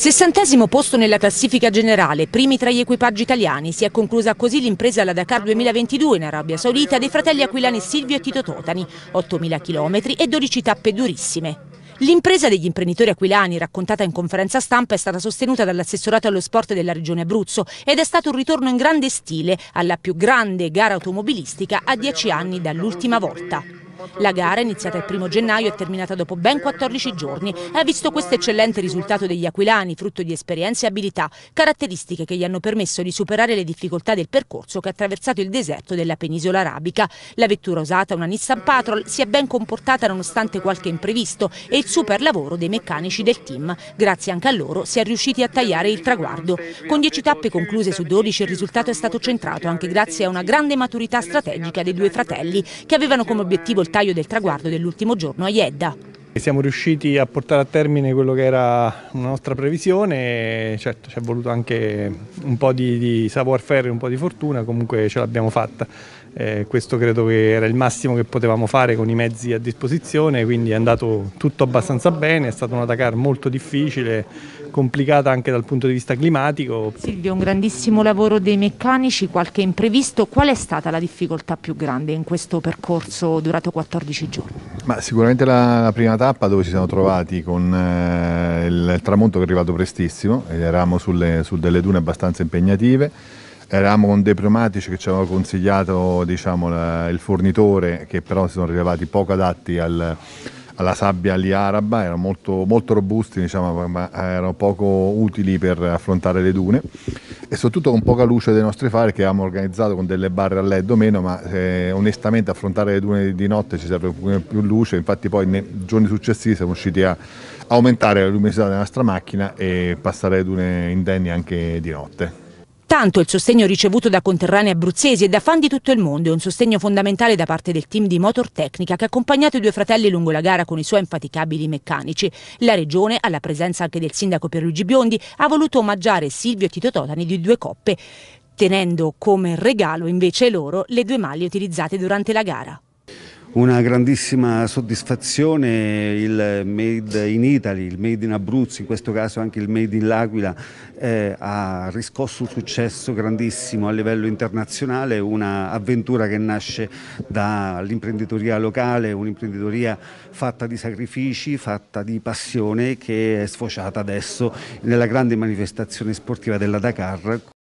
Sessantesimo posto nella classifica generale, primi tra gli equipaggi italiani, si è conclusa così l'impresa alla Dakar 2022 in Arabia Saudita dei fratelli aquilani Silvio e Tito Totani, 8.000 km e 12 tappe durissime. L'impresa degli imprenditori aquilani, raccontata in conferenza stampa, è stata sostenuta dall'assessorato allo sport della regione Abruzzo ed è stato un ritorno in grande stile alla più grande gara automobilistica a dieci anni dall'ultima volta. La gara, iniziata il primo gennaio, è terminata dopo ben 14 giorni e ha visto questo eccellente risultato degli aquilani, frutto di esperienze e abilità, caratteristiche che gli hanno permesso di superare le difficoltà del percorso che ha attraversato il deserto della penisola arabica. La vettura usata, una Nissan Patrol, si è ben comportata nonostante qualche imprevisto e il super lavoro dei meccanici del team. Grazie anche a loro si è riusciti a tagliare il traguardo. Con 10 tappe concluse su 12 il risultato è stato centrato anche grazie a una grande maturità strategica dei due fratelli che avevano come obiettivo il il taglio del traguardo dell'ultimo giorno a Jeddah. Siamo riusciti a portare a termine quello che era una nostra previsione, certo ci è voluto anche un po' di, di savoir faire e un po' di fortuna, comunque ce l'abbiamo fatta. Eh, questo credo che era il massimo che potevamo fare con i mezzi a disposizione, quindi è andato tutto abbastanza bene, è stata una Dakar molto difficile, complicata anche dal punto di vista climatico. Silvio, un grandissimo lavoro dei meccanici, qualche imprevisto, qual è stata la difficoltà più grande in questo percorso durato 14 giorni? Ma sicuramente la, la, prima tappa dove ci siamo trovati con eh, il, il, tramonto che è arrivato prestissimo, eravamo sulle, su delle dune abbastanza impegnative, eravamo con dei pneumatici che ci avevano consigliato diciamo, la, il fornitore che però si sono rivelati poco adatti al alla sabbia lì araba, erano molto, molto robusti, diciamo, ma erano poco utili per affrontare le dune e soprattutto con poca luce dei nostri fari che avevamo organizzato con delle barre a LED o meno, ma eh, onestamente affrontare le dune di notte ci serve più luce, infatti poi nei giorni successivi siamo riusciti a aumentare la luminosità della nostra macchina e passare le dune indenni anche di notte. Tanto il sostegno ricevuto da conterranei abruzzesi e da fan di tutto il mondo è un sostegno fondamentale da parte del team di Motor Tecnica che ha accompagnato i due fratelli lungo la gara con i suoi infaticabili meccanici. La regione, alla presenza anche del sindaco Pierluigi Biondi, ha voluto omaggiare Silvio e Tito Totani di due coppe, tenendo come regalo invece loro le due maglie utilizzate durante la gara. Una grandissima soddisfazione, il Made in Italy, il Made in Abruzzo, in questo caso anche il Made in L'Aquila, eh, ha riscosso un successo grandissimo a livello internazionale, un'avventura che nasce dall'imprenditoria locale, un'imprenditoria fatta di sacrifici, fatta di passione che è sfociata adesso nella grande manifestazione sportiva della Dakar.